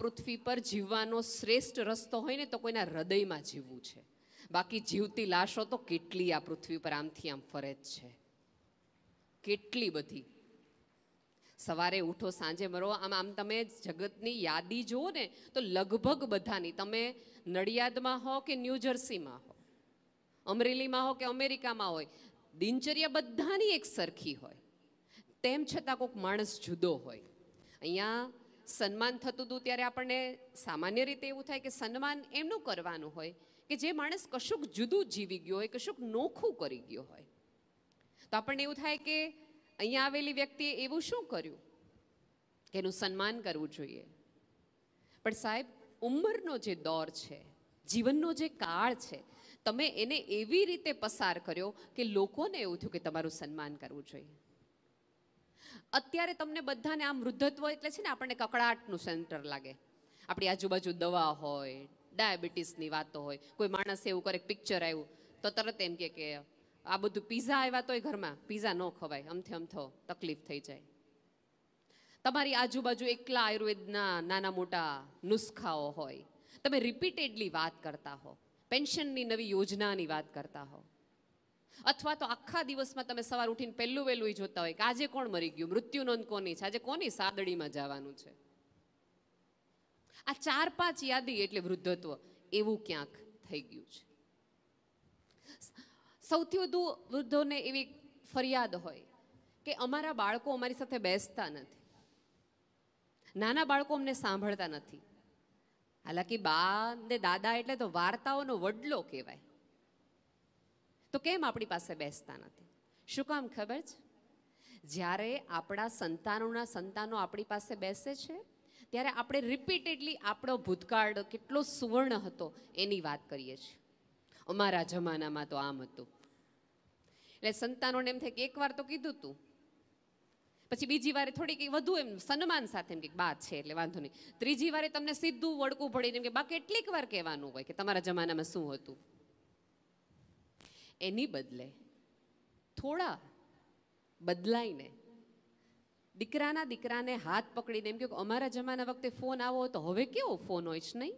પૃથ્વી પર જીવવાનો શ્રેષ્ઠ રસ્તો હોય ને તો કોઈના હૃદયમાં જીવવું છે બાકી જીવતી લાશો તો કેટલી આ પૃથ્વી પર આમથી આમ ફરે જ છે કેટલી બધી સવારે ઉઠો સાંજે મરો આમ આમ તમે જગતની યાદી જુઓ ને તો લગભગ બધાની તમે નડિયાદમાં હો કે ન્યૂજર્સીમાં હો અમરેલીમાં હો કે અમેરિકામાં હોય દિનચર્યા બધાની એક સરખી હોય તેમ છતાં કોઈક માણસ જુદો હોય અહીંયા સન્માન થતું હતું ત્યારે આપણને સામાન્ય રીતે એવું થાય કે સન્માન એમનું કરવાનું હોય કે જે માણસ કશુંક જુદું જીવી ગયો હોય કશુંક નોખું કરી ગયો હોય તો આપણને એવું થાય કે અહીંયા આવેલી વ્યક્તિએ એવું શું કર્યું કે એનું સન્માન કરવું જોઈએ પણ સાહેબ ઉંમરનો જે દોર છે જીવનનો જે કાળ છે તમે એને એવી રીતે પસાર કર્યો કે લોકોને એવું થયું કે તમારું સન્માન કરવું જોઈએ અત્યારે તમને બધાને આમ વૃદ્ધત્વ એટલે છે ને આપણને કકડાટનું સેન્ટર લાગે આપણી આજુબાજુ દવા હોય ડાયાબિટીસની વાતો હોય કોઈ માણસ એવું કરે પિક્ચર આવ્યું તો તરત એમ કે કે આ બધું પીઝા આવ્યા તોય ઘરમાં પીઝા ન ખવાય અમથે અમથો તકલીફ થઈ જાય તમારી આજુબાજુ એકલા આયુર્વેદના નાના મોટા નુસ્ખાઓ હોય તમે રિપીટેડલી વાત કરતા હો પેન્શનની નવી યોજનાની વાત કરતા હો અથવા તો આખા દિવસમાં તમે સવાર ઉઠીને પહેલું વહેલું જોતા હોય કે આજે કોણ મરી ગયું મૃત્યુ નોંધ કોની છે આજે કોની સાદડીમાં જવાનું છે આ ચાર પાંચ યાદી એટલે વૃદ્ધત્વ એવું ક્યાંક થઈ ગયું છે સૌથી વધુ વૃદ્ધોને એવી ફરિયાદ હોય કે અમારા બાળકો અમારી સાથે બેસતા નથી નાના બાળકો અમને સાંભળતા નથી હાલાકી બા ને દાદા એટલે તો વાર્તાઓનો વડલો કહેવાય તો કેમ આપણી પાસે બેસતા નથી શું કામ ખબર છે જ્યારે આપણા સંતાનોના સંતાનો આપણી પાસે બેસે છે ત્યારે આપણે રિપીટેડલી આપણો ભૂતકાળ કેટલો સુવર્ણ હતો એની વાત કરીએ છીએ અમારા જમાનામાં તો આમ હતું એટલે સંતાનોને એમ થાય કે એકવાર તો કીધું તું પછી બીજી વારે થોડીક વધુ એમ સન્માન સાથે એમ કે બાત છે એટલે વાંધો નહીં ત્રીજી વારે તમને સીધું વળકું ભળીને એમ કે બા કેટલીક વાર કહેવાનું હોય કે તમારા જમાનામાં શું હતું એની બદલે થોડા બદલાઈને દીકરાના દીકરાને હાથ પકડીને એમ કહ્યું કે અમારા જમાના વખતે ફોન આવો તો હવે કેવો ફોન હોય છે નહીં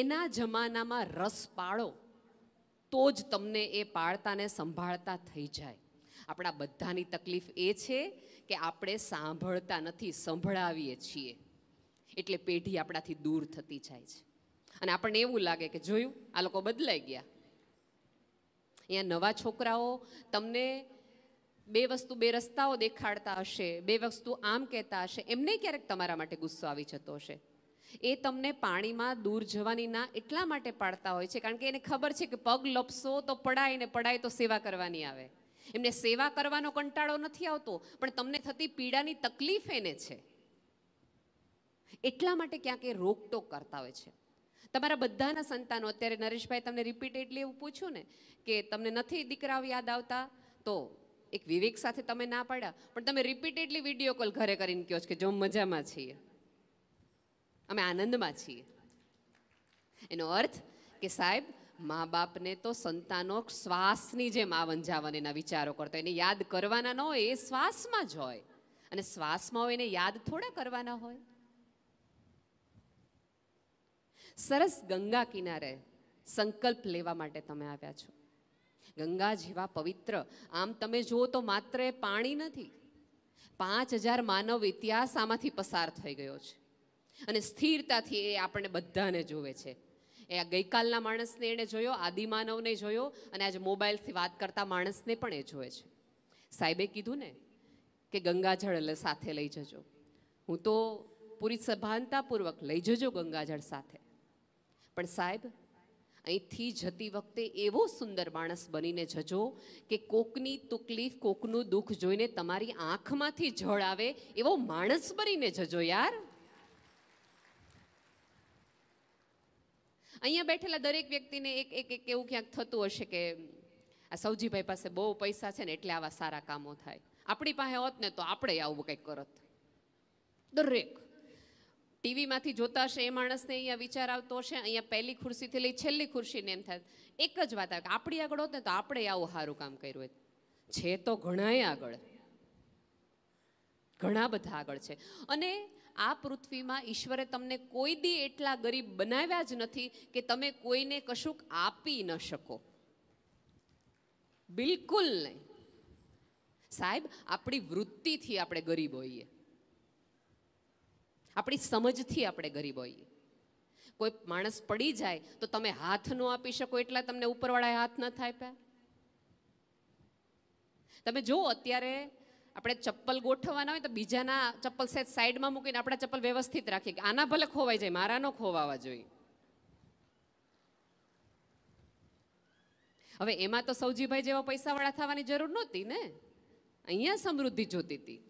એના જમાનામાં રસ પાળો તો જ તમને એ પાળતાને સંભાળતા થઈ જાય આપણા બધાની તકલીફ એ છે કે આપણે સાંભળતા નથી સંભળાવીએ છીએ એટલે પેઢી આપણાથી દૂર થતી જાય છે અને આપણને એવું લાગે કે જોયું આ લોકો બદલાઈ ગયા અહીંયા નવા છોકરાઓ તમને બે વસ્તુ બે રસ્તાઓ દેખાડતા હશે બે વસ્તુ આમ કહેતા હશે એમને ક્યારેક તમારા માટે ગુસ્સો આવી જતો હશે એ તમને પાણીમાં દૂર જવાની ના એટલા માટે પાડતા હોય છે કારણ કે એને ખબર છે કે પગ લપસો તો પડાય ને પડાય તો સેવા કરવાની આવે એમને સેવા કરવાનો કંટાળો નથી આવતો પણ તમને થતી પીડાની તકલીફ એને છે એટલા માટે ક્યાંક એ રોકટોક કરતા હોય છે તમારા બધાના સંતાનો અત્યારે નરેશભાઈ તમને રિપીટેડલી એવું પૂછ્યું ને કે તમને નથી દીકરાઓ યાદ આવતા તો એક વિવેક સાથે તમે ના પાડ્યા પણ તમે રિપીટેડલી વિડીયો કોલ ઘરે કરીને કહો છો કે જો મજામાં છીએ અમે આનંદમાં છીએ એનો અર્થ કે સાહેબ મા બાપને તો સંતાનો શ્વાસની જેમ આવન જાવન એના વિચારો કરતો એને યાદ કરવાના ન હોય એ શ્વાસમાં જ હોય અને શ્વાસમાં હોય એને યાદ થોડા કરવાના હોય સરસ ગંગા કિનારે સંકલ્પ લેવા માટે તમે આવ્યા છો ગંગા જેવા પવિત્ર આમ તમે જુઓ તો માત્ર એ પાણી નથી પાંચ હજાર માનવ ઇતિહાસ આમાંથી પસાર થઈ ગયો છે અને સ્થિરતાથી એ આપણને બધાને જોવે છે એ ગઈકાલના માણસને એણે જોયો આદિમાનવને જોયો અને આજે મોબાઈલથી વાત કરતા માણસને પણ એ જોવે છે સાહેબે કીધું ને કે ગંગાજળ સાથે લઈ જજો હું તો પૂરી સભાનતાપૂર્વક લઈ જજો ગંગાજળ સાથે પણ સાહેબ અહીંથી જતી વખતે એવો સુંદર માણસ બનીને જજો કે કોકની તકલીફ કોકનું દુઃખ જોઈને તમારી આંખમાંથી જળ આવે એવો માણસ બનીને જજો યાર અહીંયા બેઠેલા દરેક વ્યક્તિને એક એક એક એવું ક્યાંક થતું હશે કે આ સૌજીભાઈ પાસે બહુ પૈસા છે ને એટલે આવા સારા કામો થાય આપણી પાસે હોત ને તો આપણે આવું કંઈક કરત દરેક ટીવીમાંથી જોતા હશે એ માણસને અહીંયા વિચાર આવતો હશે અહીંયા પહેલી ખુરશીથી લઈ છેલ્લી ખુરશીને એમ થાય એક જ વાત આવે આપણી આગળ હોત ને તો આપણે આવું સારું કામ કર્યું હોય છે તો ઘણાય આગળ ઘણા બધા આગળ છે અને આ પૃથ્વીમાં ઈશ્વરે તમને કોઈ દી એટલા ગરીબ બનાવ્યા જ નથી કે તમે કોઈને કશુંક આપી ન શકો બિલકુલ નહીં સાહેબ આપણી વૃત્તિથી આપણે ગરીબ હોઈએ આપણી સમજથી આપણે ગરીબ હોઈએ કોઈ માણસ પડી જાય તો તમે હાથ ન આપી શકો એટલા તમને ઉપરવાળા હાથ ન થાય પ્યા તમે જુઓ અત્યારે આપણે ચપ્પલ ગોઠવવાના હોય તો બીજાના ચપ્પલ સેજ સાઈડમાં મૂકીને આપણા ચપ્પલ વ્યવસ્થિત રાખીએ કે આના ભલે ખોવાઈ જાય મારાનો ખોવાવા જોઈએ હવે એમાં તો સૌજીભાઈ જેવા પૈસાવાળા થવાની જરૂર નહોતી ને અહીંયા સમૃદ્ધિ જોતી હતી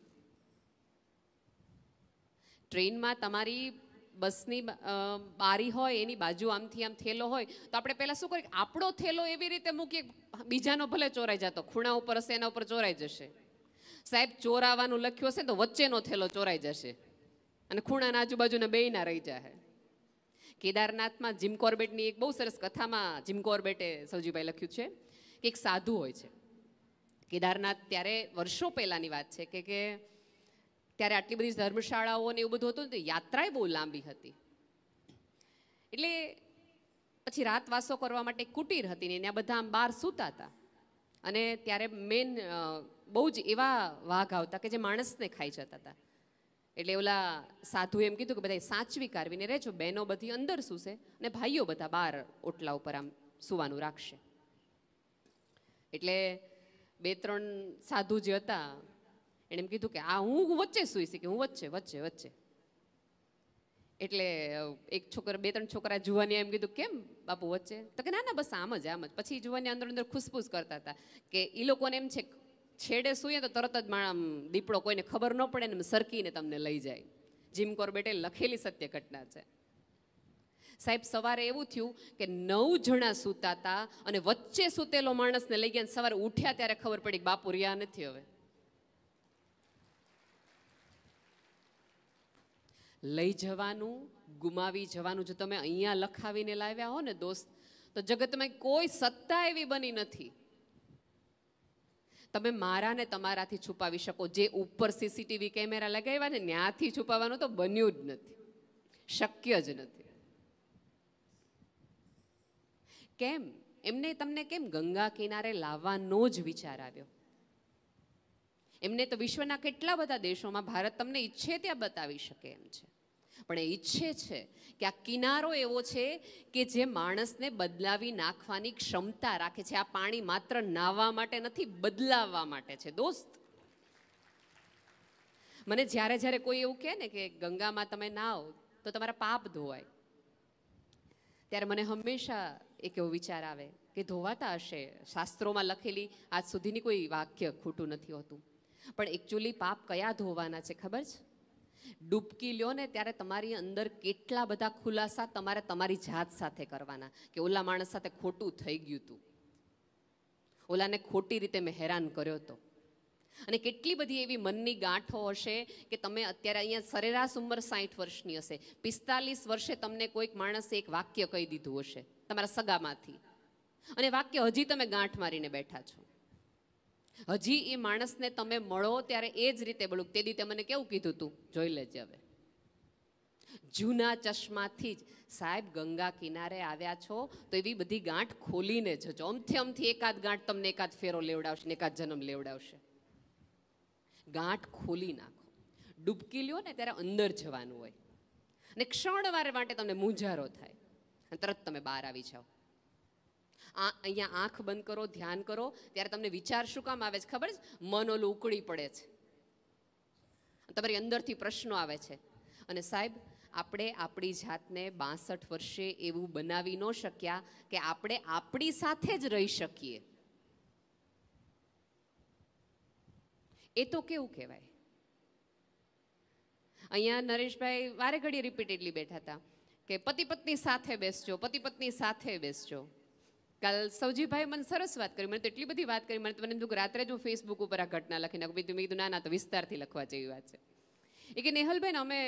ટ્રેનમાં તમારી બસની બારી હોય એની બાજુ આમથી આમ થેલો હોય તો આપણે પહેલાં શું કરીએ આપણો થેલો એવી રીતે મૂકીએ બીજાનો ભલે ચોરાઈ જતો ખૂણા ઉપર હશે એના ઉપર ચોરાઈ જશે સાહેબ ચોરાવાનું લખ્યું હશે તો વચ્ચેનો થેલો ચોરાઈ જશે અને ખૂણાના આજુબાજુના બે ના રહી જાય કેદારનાથમાં જીમ કોર્બેટની એક બહુ સરસ કથામાં જીમ કોર્બેટે સૌજીભાઈ લખ્યું છે કે એક સાધુ હોય છે કેદારનાથ ત્યારે વર્ષો પહેલાંની વાત છે કે કે ત્યારે આટલી બધી ધર્મશાળાઓ ને એવું બધું હતું તો યાત્રાએ બહુ લાંબી હતી એટલે પછી રાતવાસો કરવા માટે કુટીર હતી ને ત્યાં બધા આમ બહાર સૂતા હતા અને ત્યારે મેન બહુ જ એવા વાઘ આવતા કે જે માણસને ખાઈ જતા હતા એટલે ઓલા સાધુ એમ કીધું કે બધા સાચવી કાઢવીને રહેજો બહેનો બધી અંદર સૂશે અને ભાઈઓ બધા બહાર ઓટલા ઉપર આમ સૂવાનું રાખશે એટલે બે ત્રણ સાધુ જે હતા એણે એમ કીધું કે આ હું વચ્ચે સુઈ શકી હું વચ્ચે વચ્ચે વચ્ચે એટલે એક છોકરા બે ત્રણ છોકરા જુવાની એમ કીધું કેમ બાપુ વચ્ચે તો કે ના ના બસ આમ જ આમ જ પછી જુવાની અંદર અંદર ખુશપુશ કરતા હતા કે એ લોકોને એમ છે છેડે સૂઈએ તો તરત જ આમ દીપડો કોઈને ખબર ન પડે ને સરકીને તમને લઈ જાય જીમ કોર્બેટે લખેલી સત્ય ઘટના છે સાહેબ સવારે એવું થયું કે નવ જણા સૂતા હતા અને વચ્ચે સૂતેલો માણસને લઈ ગયા સવારે ઉઠ્યા ત્યારે ખબર પડી કે બાપુ રહ્યા નથી હવે લઈ જવાનું ગુમાવી જવાનું જો તમે અહીંયા લખાવીને લાવ્યા હો ને દોસ્ત તો જગતમાં કોઈ સત્તા એવી બની નથી તમે મારાને તમારાથી છુપાવી શકો જે ઉપર સીસીટીવી કેમેરા લગાવ્યા ને ત્યાંથી છુપાવવાનું તો બન્યું જ નથી શક્ય જ નથી કેમ એમને તમને કેમ ગંગા કિનારે લાવવાનો જ વિચાર આવ્યો એમને તો વિશ્વના કેટલા બધા દેશોમાં ભારત તમને ઈચ્છે ત્યાં બતાવી શકે એમ છે પણ એ ઈચ્છે છે કે આ કિનારો એવો છે કે જે માણસને બદલાવી નાખવાની ક્ષમતા રાખે છે આ પાણી માત્ર નાહવા માટે નથી બદલાવવા માટે છે દોસ્ત મને જ્યારે જ્યારે કોઈ એવું કહે ને કે ગંગામાં તમે નાહો તો તમારા પાપ ધોવાય ત્યારે મને હંમેશા એક એવો વિચાર આવે કે ધોવાતા હશે શાસ્ત્રોમાં લખેલી આજ સુધીની કોઈ વાક્ય ખોટું નથી હોતું પણ એકચ્યુઅલી પાપ કયા ધોવાના છે ખબર છે ડૂબકી લ્યો ને ત્યારે તમારી અંદર કેટલા બધા ખુલાસા તમારે તમારી જાત સાથે કરવાના કે ઓલા માણસ સાથે ખોટું થઈ ગયું હતું ઓલાને ખોટી રીતે મેં હેરાન કર્યો હતો અને કેટલી બધી એવી મનની ગાંઠો હશે કે તમે અત્યારે અહીંયા સરેરાશ ઉંમર સાઠ વર્ષની હશે પિસ્તાલીસ વર્ષે તમને કોઈક માણસે એક વાક્ય કહી દીધું હશે તમારા સગામાંથી અને વાક્ય હજી તમે ગાંઠ મારીને બેઠા છો હજી એ માણસને તમે મળો ત્યારે એ જ રીતે બોલું તે દી મને કેવું કીધું તું જોઈ લેજે હવે જૂના ચશ્માથી જ સાહેબ ગંગા કિનારે આવ્યા છો તો એવી બધી ગાંઠ ખોલીને જજો અમથી અમથી એકાદ ગાંઠ તમને એકાદ ફેરો લેવડાવશે ને એકાદ જન્મ લેવડાવશે ગાંઠ ખોલી નાખો ડૂબકી લ્યો ને ત્યારે અંદર જવાનું હોય અને ક્ષણવાર માટે તમને મૂંઝારો થાય અને તરત તમે બહાર આવી જાઓ આ અહીંયા આંખ બંધ કરો ધ્યાન કરો ત્યારે તમને વિચાર શું કામ આવે છે ખબર છે મન ઉકળી પડે છે તમારી અંદરથી પ્રશ્નો આવે છે અને સાહેબ આપણે આપણી જાતને બાસઠ વર્ષે એવું બનાવી ન શક્યા કે આપણે આપણી સાથે જ રહી શકીએ એ તો કેવું કહેવાય અહીંયા નરેશભાઈ વારે ઘડી રિપીટેડલી બેઠા હતા કે પતિ પત્ની સાથે બેસજો પતિ પત્ની સાથે બેસજો કાલ સૌજીભાઈ મને સરસ વાત કરી મને તો એટલી બધી વાત કરી મને તો મને કીધું રાત્રે જ હું ફેસબુક ઉપર આ ઘટના લખી નાખું મેં કીધું ના ના તો વિસ્તારથી લખવા જેવી વાત છે એ કે નેહલબેન અમે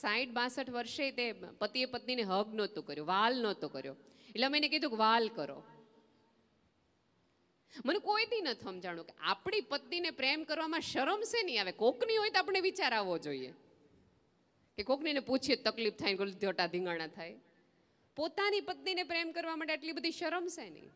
સાઠ બાસઠ વર્ષે તે પતિએ પત્નીને હગ નહોતો કર્યો વાલ નહોતો કર્યો એટલે અમે એને કીધું કે વાલ કરો મને કોઈથી ન સમજાણું કે આપણી પત્નીને પ્રેમ કરવામાં શરમ છે નહીં આવે કોકની હોય તો આપણે વિચાર આવવો જોઈએ કે કોકનીને પૂછીએ તકલીફ થાય ગોલ ધોટા ધીંગાણા થાય પોતાની પત્નીને પ્રેમ કરવા માટે આટલી બધી શરમ છે નહીં